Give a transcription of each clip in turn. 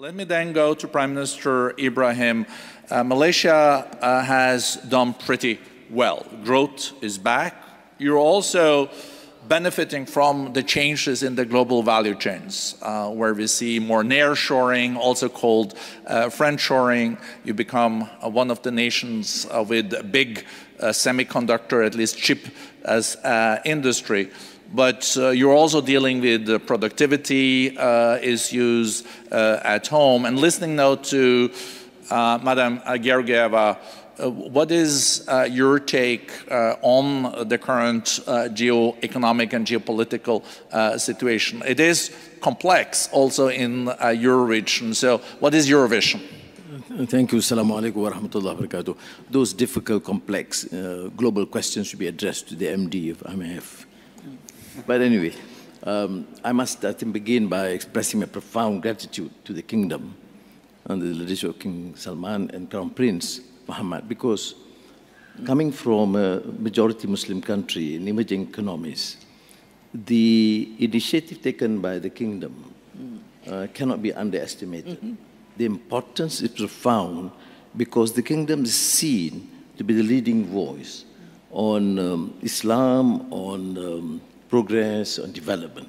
Let me then go to Prime Minister Ibrahim. Uh, Malaysia uh, has done pretty well. Growth is back. You're also benefiting from the changes in the global value chains, uh, where we see more nearshoring, also called uh, friendshoring. You become uh, one of the nations uh, with big uh, semiconductor, at least chip as industry but uh, you're also dealing with the productivity uh, issues uh, at home. And listening now to uh, Madam Georgieva, what is your take on the current geo-economic and geopolitical situation? It is complex also in your region. So what is your vision? Thank you. Assalamu alaikum wa rahmatullahi wa barakatuh. Those difficult, complex uh, global questions should be addressed to the MD of IMF. But anyway, um, I must, I think, begin by expressing my profound gratitude to the kingdom under the leadership of King Salman and Crown Prince Muhammad because coming from a majority Muslim country in emerging economies, the initiative taken by the kingdom uh, cannot be underestimated. Mm -hmm. The importance is profound because the kingdom is seen to be the leading voice on um, Islam, on um, progress and development.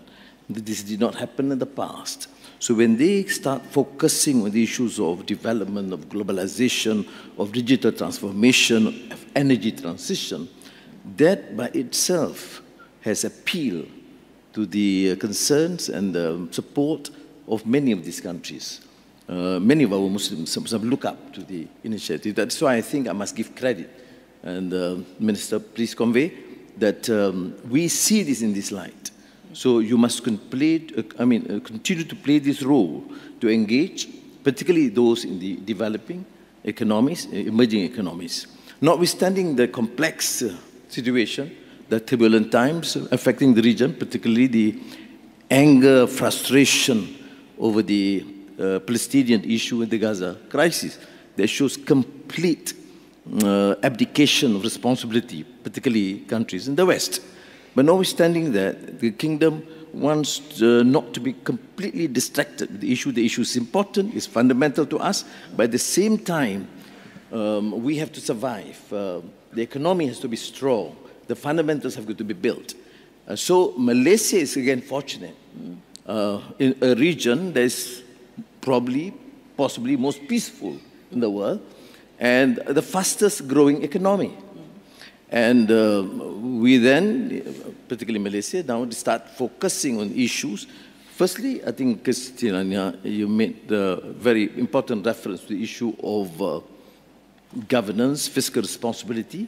This did not happen in the past. So when they start focusing on the issues of development, of globalization, of digital transformation, of energy transition, that by itself has appeal to the uh, concerns and the support of many of these countries. Uh, many of our Muslims look up to the initiative. That's why I think I must give credit. And uh, Minister, please convey that um, we see this in this light. So you must complete, uh, I mean, uh, continue to play this role to engage, particularly those in the developing economies, uh, emerging economies. Notwithstanding the complex uh, situation, the turbulent times affecting the region, particularly the anger, frustration over the uh, Palestinian issue and the Gaza crisis, that shows complete uh, abdication of responsibility, particularly countries in the West. But notwithstanding that, the kingdom wants uh, not to be completely distracted the issue. The issue is important, it's fundamental to us, but at the same time, um, we have to survive. Uh, the economy has to be strong. The fundamentals have got to be built. Uh, so Malaysia is again fortunate uh, in a region that is probably, possibly most peaceful in the world, and the fastest growing economy. And uh, we then, particularly Malaysia, now start focusing on issues. Firstly, I think, Kristina, you made the very important reference to the issue of uh, governance, fiscal responsibility,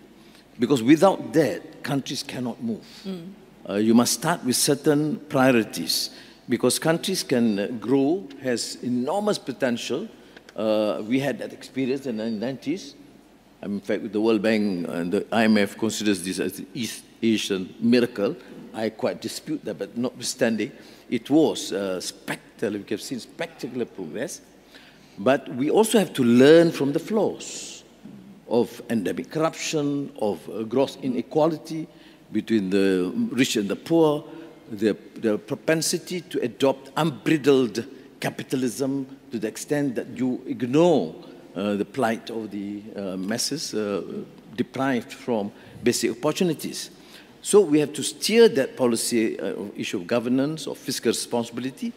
because without that, countries cannot move. Mm. Uh, you must start with certain priorities, because countries can uh, grow, has enormous potential, uh, we had that experience in the 90s. in fact, the World Bank and the IMF considers this as the East Asian miracle. I quite dispute that, but notwithstanding, it was uh, spectacular. We have seen spectacular progress. But we also have to learn from the flaws of endemic corruption, of uh, gross inequality between the rich and the poor, their, their propensity to adopt unbridled capitalism to the extent that you ignore uh, the plight of the uh, masses uh, deprived from basic opportunities. So we have to steer that policy uh, issue of governance, or fiscal responsibility,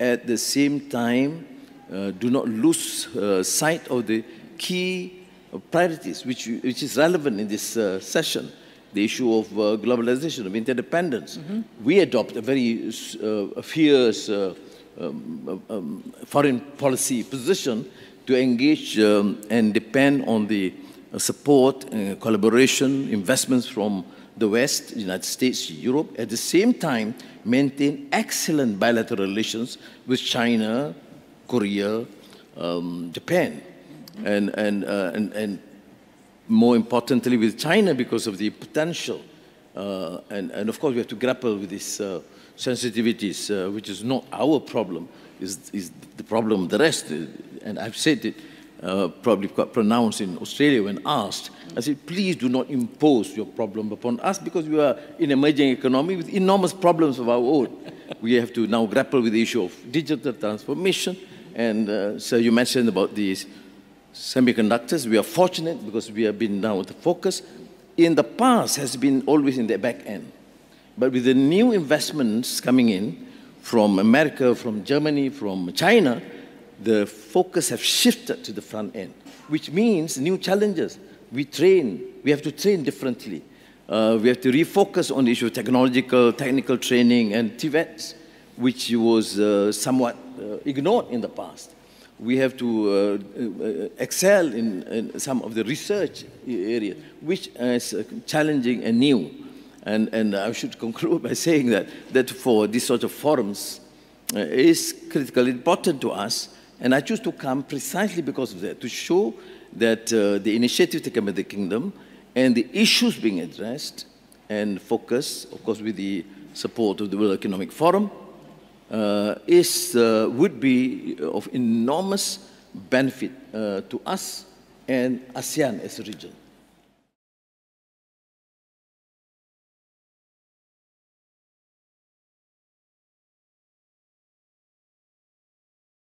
at the same time, uh, do not lose sight of the key priorities which, which is relevant in this session the issue of uh, globalization, of interdependence. Mm -hmm. We adopt a very uh, fierce uh, um, um, um, foreign policy position to engage um, and depend on the support, uh, collaboration, investments from the West, United States, Europe, at the same time maintain excellent bilateral relations with China, Korea, um, Japan, and, and, uh, and, and more importantly with China because of the potential. Uh, and, and of course, we have to grapple with this uh, sensitivities, uh, which is not our problem, is, is the problem of the rest. Uh, and I've said it uh, probably quite pronounced in Australia when asked. I said, please do not impose your problem upon us because we are an emerging economy with enormous problems of our own. we have to now grapple with the issue of digital transformation. And uh, so you mentioned about these semiconductors. We are fortunate because we have been now the focus. In the past has been always in the back end. But with the new investments coming in from America, from Germany, from China, the focus have shifted to the front end, which means new challenges. We train, we have to train differently. Uh, we have to refocus on the issue of technological, technical training and TVETs, which was uh, somewhat uh, ignored in the past. We have to uh, uh, excel in, in, some of the research areas, which is uh, challenging and new. And, and I should conclude by saying that, that for these sort of forums uh, is critically important to us. And I choose to come precisely because of that, to show that uh, the initiative taken by the kingdom and the issues being addressed and focus, of course, with the support of the World Economic Forum, uh, is, uh, would be of enormous benefit uh, to us and ASEAN as a region.